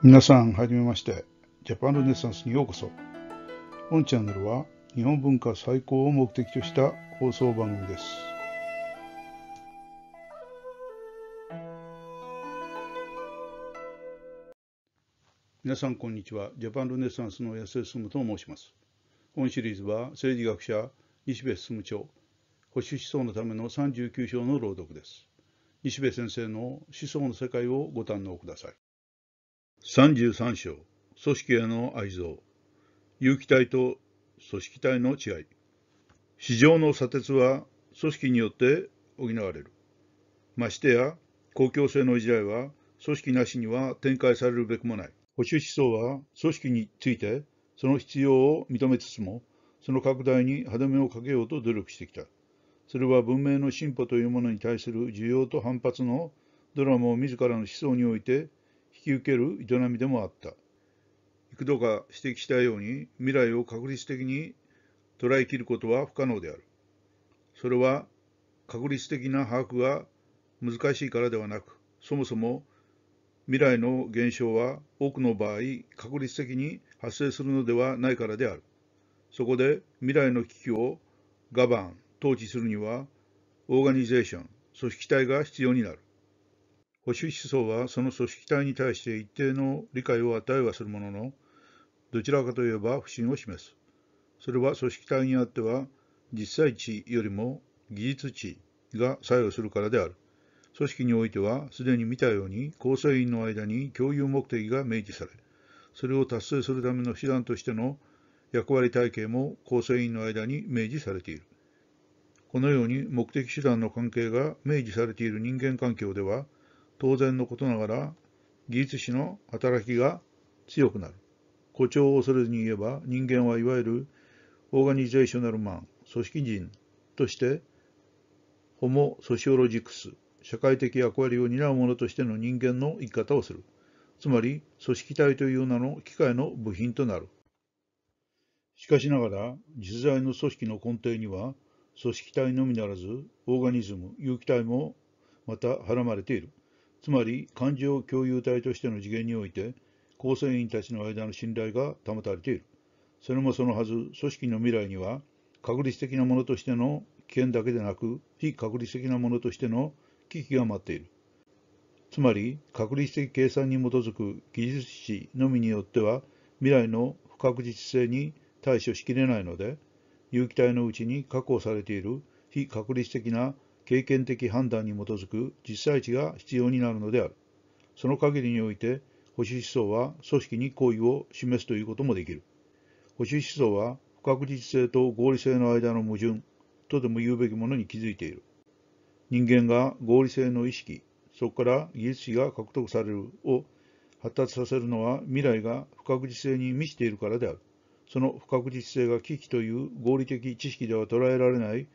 皆さん、はじめまして。ジャパンルネサンスにようこそ。本チャンネルは日本文化再興を目的とした放送番組です。皆さん、こんにちは。ジャパンルネサンスの安江進と申します。本シリーズは政治学者西部進長、保守思想のための39章の朗読です。西部先生の思想の世界をご堪能ください。33章組織への愛憎有機体と組織体の違い市場の砂鉄は組織によって補われるましてや公共性の時代は組織なしには展開されるべくもない保守思想は組織についてその必要を認めつつもその拡大に歯止めをかけようと努力してきたそれは文明の進歩というものに対する需要と反発のドラマを自らの思想においてき受ける営みでもあった。幾度か指摘したように未来を確率的に捉えきることは不可能である。それは確率的な把握が難しいからではなく、そもそも未来の現象は多くの場合確率的に発生するのではないからである。そこで未来の危機をガバン、統治するにはオーガニゼーション、組織体が必要になる。保守思想はその組織体に対して一定の理解を与えはするものの、どちらかといえば不信を示す。それは組織体にあっては、実際値よりも技術値が作用するからである。組織においては、既に見たように構成員の間に共有目的が明示され、それを達成するための手段としての役割体系も構成員の間に明示されている。このように目的手段の関係が明示されている人間環境では、当然のことながら、技術士の働きが強くなる。誇張を恐れずに言えば、人間はいわゆるオーガニゼーショナルマン、組織人として、ホモ・ソシオロジクス、社会的役割を担う者としての人間の生き方をする。つまり、組織体という名の機械の部品となる。しかしながら、実在の組織の根底には、組織体のみならず、オーガニズム、有機体もまたはらまれている。つまり感情共有体としての次元において、構成員たちの間の信頼が保たれている。それもそのはず、組織の未来には、確率的なものとしての危険だけでなく、非確率的なものとしての危機が待っている。つまり、確率的計算に基づく技術士のみによっては、未来の不確実性に対処しきれないので、有機体のうちに確保されている非確率的な経験的判断に基づく実際値が必要になるのである。その限りにおいて、保守思想は組織に好意を示すということもできる。保守思想は不確実性と合理性の間の矛盾とでも言うべきものに気づいている。人間が合理性の意識、そこから技術士が獲得されるを発達させるのは未来が不確実性に満ちているからである。その不確実性が危機という合理的知識では捉えられない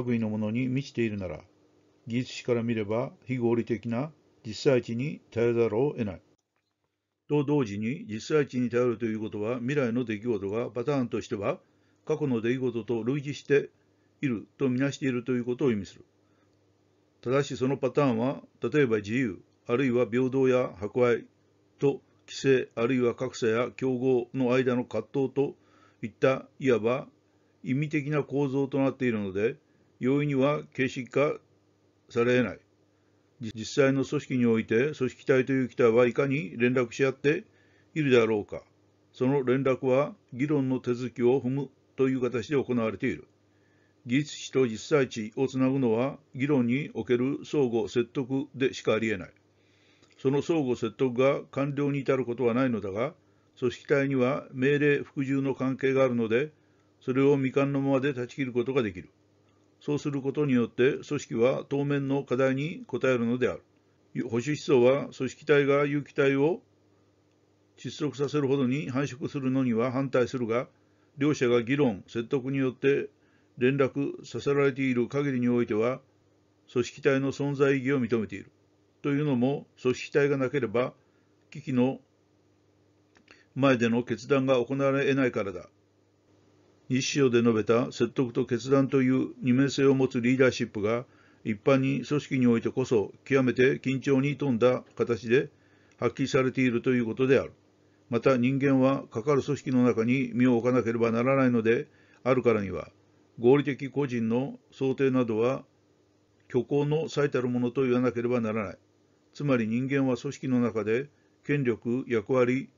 類のものに満ちているなら、技術史から見れば非合理的な実際値に頼らざるを得ない。と同時に実際値に頼るということは未来の出来事がパターンとしては過去の出来事と類似しているとみなしているということを意味する。ただしそのパターンは例えば自由あるいは平等や博愛と規制あるいは格差や競合の間の葛藤といったいわば意味的な構造となっているので容易には形式化されない。実際の組織において、組織体という機体はいかに連絡し合っているであろうか。その連絡は議論の手続きを踏むという形で行われている。技術士と実際値をつなぐのは議論における相互説得でしかありえない。その相互説得が完了に至ることはないのだが、組織体には命令服従の関係があるので、それを未完のままで断ち切ることができる。そうすることによって組織は当面の課題に応えるのである。保守思想は組織体が有機体を窒息させるほどに繁殖するのには反対するが、両者が議論、説得によって連絡させられている限りにおいては、組織体の存在意義を認めている。というのも、組織体がなければ、危機の前での決断が行われないからだ。日章で述べた説得と決断という二面性を持つリーダーシップが一般に組織においてこそ極めて緊張に富んだ形で発揮されているということである。また人間はかかる組織の中に身を置かなければならないのであるからには合理的個人の想定などは虚構の最たるものと言わなければならない。つまり人間は組織の中で権力、役割、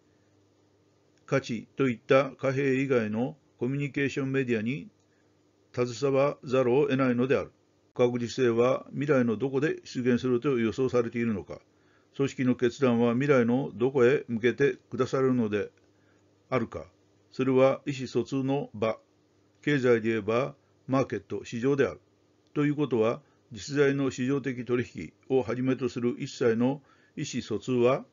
価値といった貨幣以外のコミュニケーションメディアに携わざるを得ないのである。不確実性は未来のどこで出現すると予想されているのか。組織の決断は未来のどこへ向けて下されるのであるか。それは意思疎通の場。経済で言えばマーケット、市場である。ということは、実在の市場的取引をはじめとする一切の意思疎通は、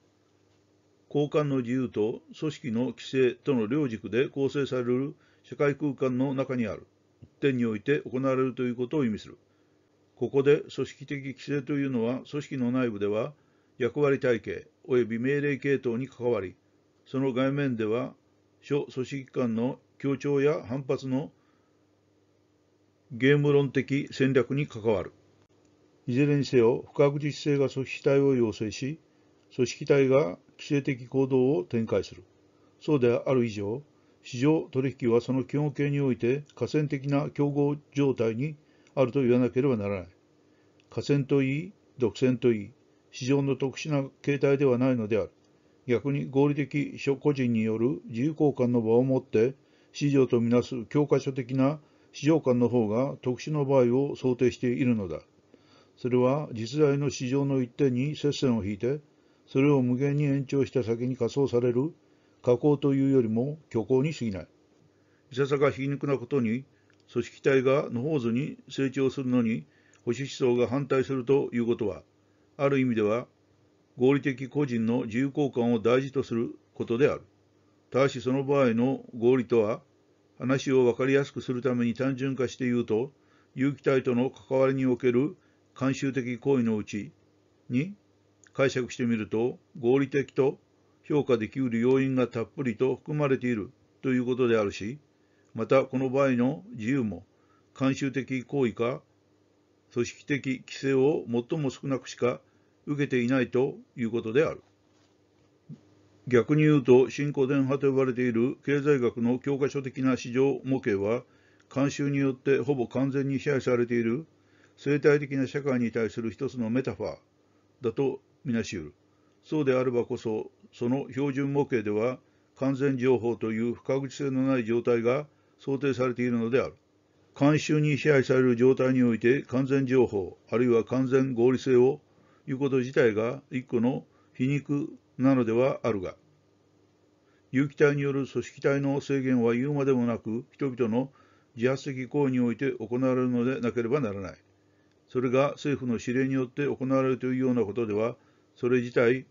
交換の自由と組織の規制との両軸で構成される社会空間の中にある一点において行われるということを意味する。ここで組織的規制というのは組織の内部では役割体系及び命令系統に関わり、その外面では諸組織間の協調や反発のゲーム論的戦略に関わる。いずれにせよ、不確実性が組織体を要請し、組織体が規制的行動を展開する。そうである以上、市場取引はその基本形において河川的な競合状態にあると言わなければならない。河川といい、独占といい、市場の特殊な形態ではないのである。逆に合理的諸個人による自由交換の場をもって市場とみなす教科書的な市場間の方が特殊の場合を想定しているのだ。それは実在の市場の一点に接線を引いてそれを無限に延長した先に仮想される加工というよりも虚構に過ぎない。いささか皮肉なことに、組織体が野放図に成長するのに、保守思想が反対するということは、ある意味では、合理的個人の自由交換を大事とすることである。ただしその場合の合理とは、話を分かりやすくするために単純化して言うと、有機体との関わりにおける慣習的行為のうちに、解釈してみると合理的と評価できうる要因がたっぷりと含まれているということであるし、またこの場合の自由も慣習的行為か組織的規制を最も少なくしか受けていないということである。逆に言うと、新古典派と呼ばれている経済学の教科書的な市場模型は、慣習によってほぼ完全に支配されている生態的な社会に対する一つのメタファーだとみなしうる。そうであればこそ、その標準模型では、完全情報という不確実性のない状態が想定されているのである。慣習に支配される状態において完全情報、あるいは完全合理性をいうこと自体が一個の皮肉なのではあるが、有機体による組織体の制限は言うまでもなく、人々の自発的行為において行われるのでなければならない。それが政府の指令によって行われるというようなことでは、それ自体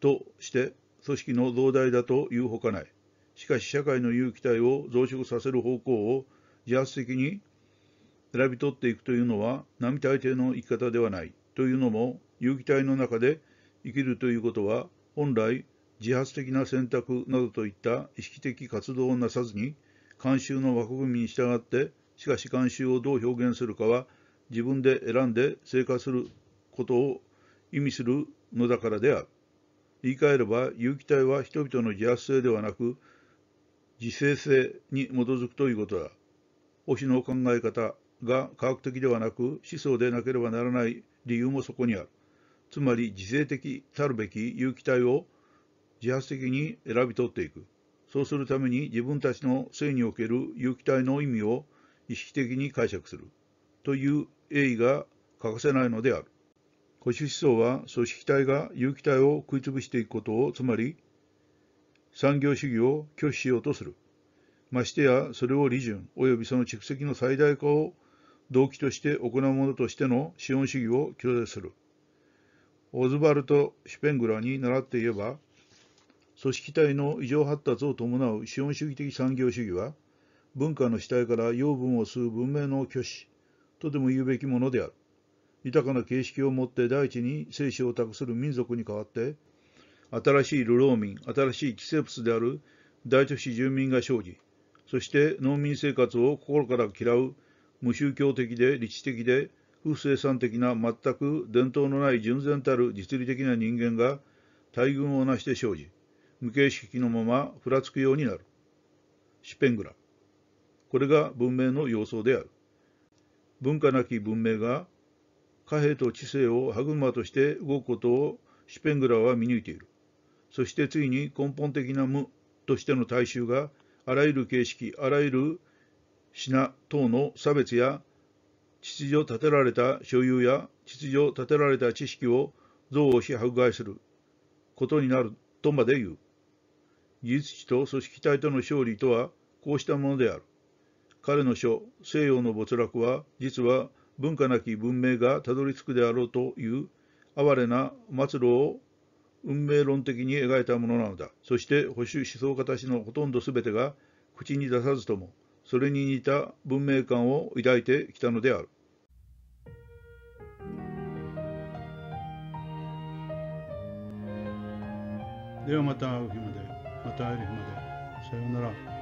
として組織の増大だというほかない。しかし社会の有機体を増殖させる方向を自発的に選び取っていくというのは並大抵の生き方ではない。というのも有機体の中で生きるということは本来自発的な選択などといった意識的活動をなさずに慣習の枠組みに従ってしかし慣習をどう表現するかは自分で選んで生活することを意味するのだからである。言い換えれば、有機体は人々の自発性ではなく、自生性に基づくということだ。推しの考え方が科学的ではなく思想でなければならない理由もそこにある。つまり自制的たるべき有機体を自発的に選び取っていく。そうするために自分たちの性における有機体の意味を意識的に解釈する。という栄意が欠かせないのである。保守思想は組織体が有機体を食い潰していくことを、つまり産業主義を拒否しようとする。ましてや、それを利潤よびその蓄積の最大化を動機として行うものとしての資本主義を拒絶する。オズバルト・シュペングラに倣って言えば、組織体の異常発達を伴う資本主義的産業主義は、文化の主体から養分を吸う文明の拒否とでも言うべきものである。豊かな形式を持って大地に生死を託する民族に代わって、新しい流浪民、新しい寄生物である大都市住民が生じ、そして農民生活を心から嫌う無宗教的で理知的で不生産的な全く伝統のない純然たる実利的な人間が大群を成して生じ、無形式のままふらつくようになる。シペングラ。これが文明の様相である。文化なき文明が貨幣と知性を歯車として動くことをシュペングラーは見抜いている。そしてついに根本的な無としての大衆があらゆる形式、あらゆる品等の差別や秩序立てられた所有や秩序立てられた知識を憎悪し迫害することになるとまで言う。技術値と組織体との勝利とはこうしたものである。彼の書、西洋の没落は実は文化なき文明がたどり着くであろうという哀れな末路を運命論的に描いたものなのだ。そして保守思想家たちのほとんど全てが口に出さずとも、それに似た文明観を抱いてきたのである。ではまた会う日まで、また会える日まで。さようなら。